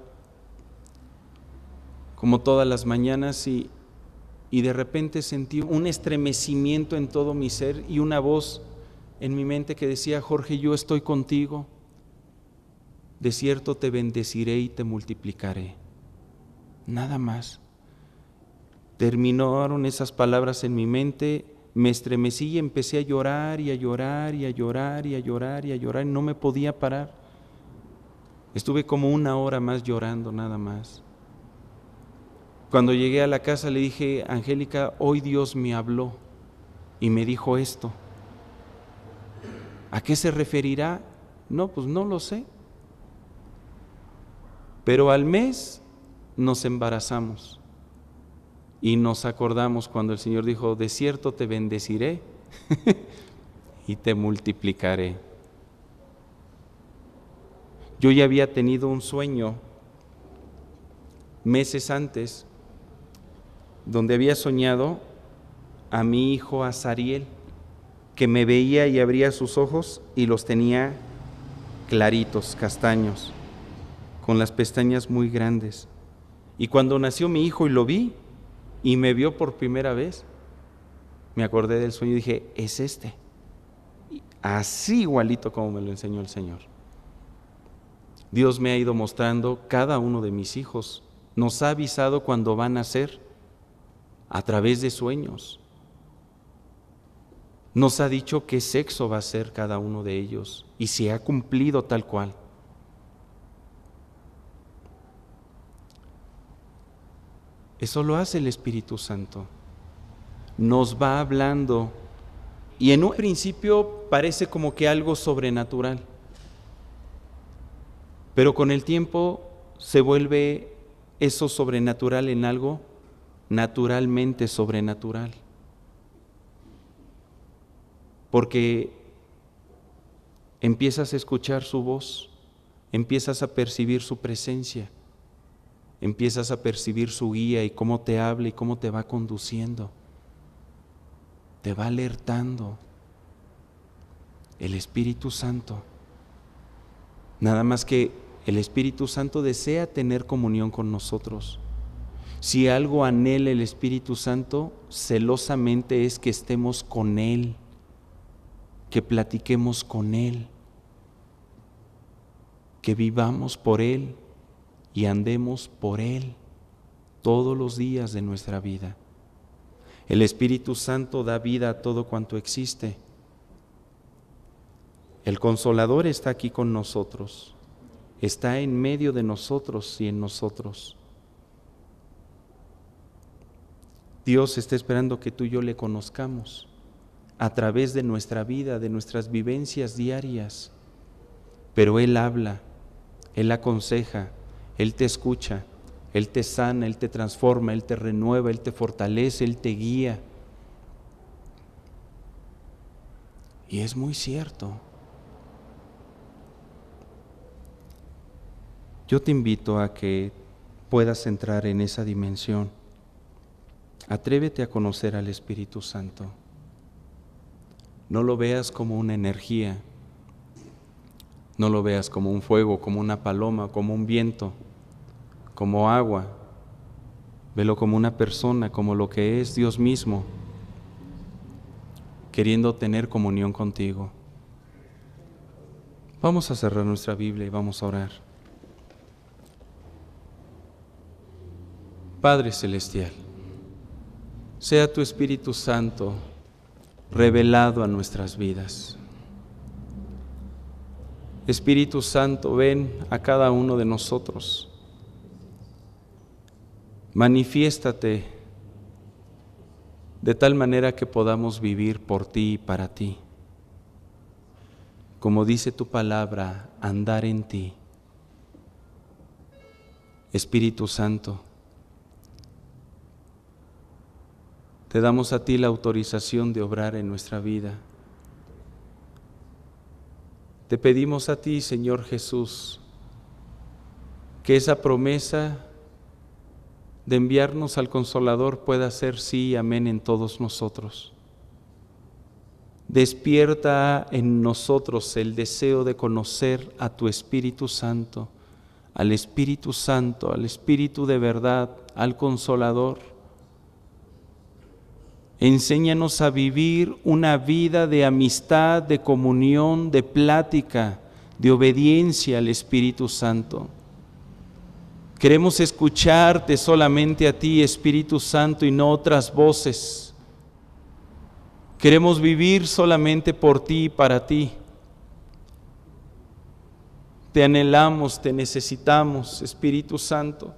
como todas las mañanas y, y de repente sentí un estremecimiento en todo mi ser y una voz en mi mente que decía, Jorge, yo estoy contigo, de cierto te bendeciré y te multiplicaré. Nada más. Terminaron esas palabras en mi mente, me estremecí y empecé a llorar y a llorar y a llorar y a llorar y a llorar no me podía parar. Estuve como una hora más llorando nada más. Cuando llegué a la casa le dije, Angélica, hoy Dios me habló y me dijo esto. ¿A qué se referirá? No, pues no lo sé. Pero al mes nos embarazamos y nos acordamos cuando el Señor dijo, de cierto te bendeciré y te multiplicaré. Yo ya había tenido un sueño meses antes donde había soñado a mi hijo Azariel, que me veía y abría sus ojos y los tenía claritos, castaños, con las pestañas muy grandes. Y cuando nació mi hijo y lo vi y me vio por primera vez, me acordé del sueño y dije, es este. Así igualito como me lo enseñó el Señor. Dios me ha ido mostrando cada uno de mis hijos. Nos ha avisado cuando van a ser a través de sueños. Nos ha dicho qué sexo va a ser cada uno de ellos y se ha cumplido tal cual. Eso lo hace el Espíritu Santo. Nos va hablando y en un principio parece como que algo sobrenatural, pero con el tiempo se vuelve eso sobrenatural en algo naturalmente sobrenatural. Porque empiezas a escuchar su voz, empiezas a percibir su presencia, empiezas a percibir su guía y cómo te habla y cómo te va conduciendo. Te va alertando el Espíritu Santo. Nada más que el Espíritu Santo desea tener comunión con nosotros si algo anhela el Espíritu Santo, celosamente es que estemos con Él, que platiquemos con Él, que vivamos por Él y andemos por Él todos los días de nuestra vida. El Espíritu Santo da vida a todo cuanto existe. El consolador está aquí con nosotros, está en medio de nosotros y en nosotros. Dios está esperando que tú y yo le conozcamos a través de nuestra vida, de nuestras vivencias diarias. Pero Él habla, Él aconseja, Él te escucha, Él te sana, Él te transforma, Él te renueva, Él te fortalece, Él te guía. Y es muy cierto. Yo te invito a que puedas entrar en esa dimensión. Atrévete a conocer al Espíritu Santo. No lo veas como una energía, no lo veas como un fuego, como una paloma, como un viento, como agua. Velo como una persona, como lo que es Dios mismo, queriendo tener comunión contigo. Vamos a cerrar nuestra Biblia y vamos a orar. Padre Celestial, sea tu Espíritu Santo revelado a nuestras vidas. Espíritu Santo, ven a cada uno de nosotros. Manifiéstate de tal manera que podamos vivir por ti y para ti. Como dice tu palabra, andar en ti. Espíritu Santo, Te damos a ti la autorización de obrar en nuestra vida. Te pedimos a ti, Señor Jesús, que esa promesa de enviarnos al Consolador pueda ser sí y amén en todos nosotros. Despierta en nosotros el deseo de conocer a tu Espíritu Santo, al Espíritu Santo, al Espíritu de verdad, al Consolador Enséñanos a vivir una vida de amistad, de comunión, de plática, de obediencia al Espíritu Santo. Queremos escucharte solamente a ti, Espíritu Santo, y no otras voces. Queremos vivir solamente por ti y para ti. Te anhelamos, te necesitamos, Espíritu Santo.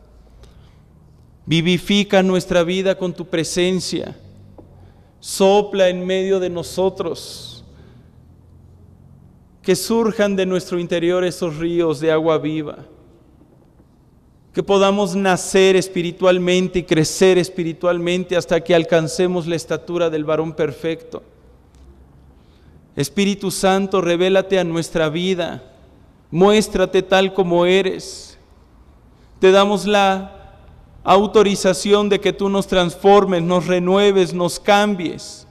Vivifica nuestra vida con tu presencia sopla en medio de nosotros. Que surjan de nuestro interior esos ríos de agua viva. Que podamos nacer espiritualmente y crecer espiritualmente hasta que alcancemos la estatura del varón perfecto. Espíritu Santo, revélate a nuestra vida. Muéstrate tal como eres. Te damos la autorización de que tú nos transformes, nos renueves, nos cambies.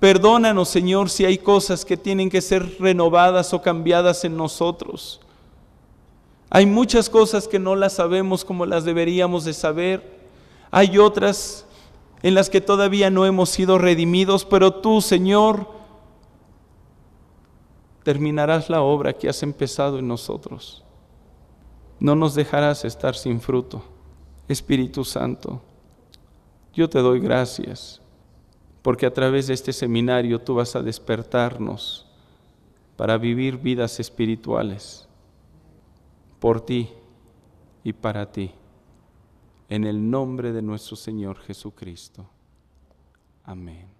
Perdónanos, Señor, si hay cosas que tienen que ser renovadas o cambiadas en nosotros. Hay muchas cosas que no las sabemos como las deberíamos de saber. Hay otras en las que todavía no hemos sido redimidos, pero tú, Señor, terminarás la obra que has empezado en nosotros no nos dejarás estar sin fruto. Espíritu Santo, yo te doy gracias, porque a través de este seminario tú vas a despertarnos para vivir vidas espirituales, por ti y para ti, en el nombre de nuestro Señor Jesucristo. Amén.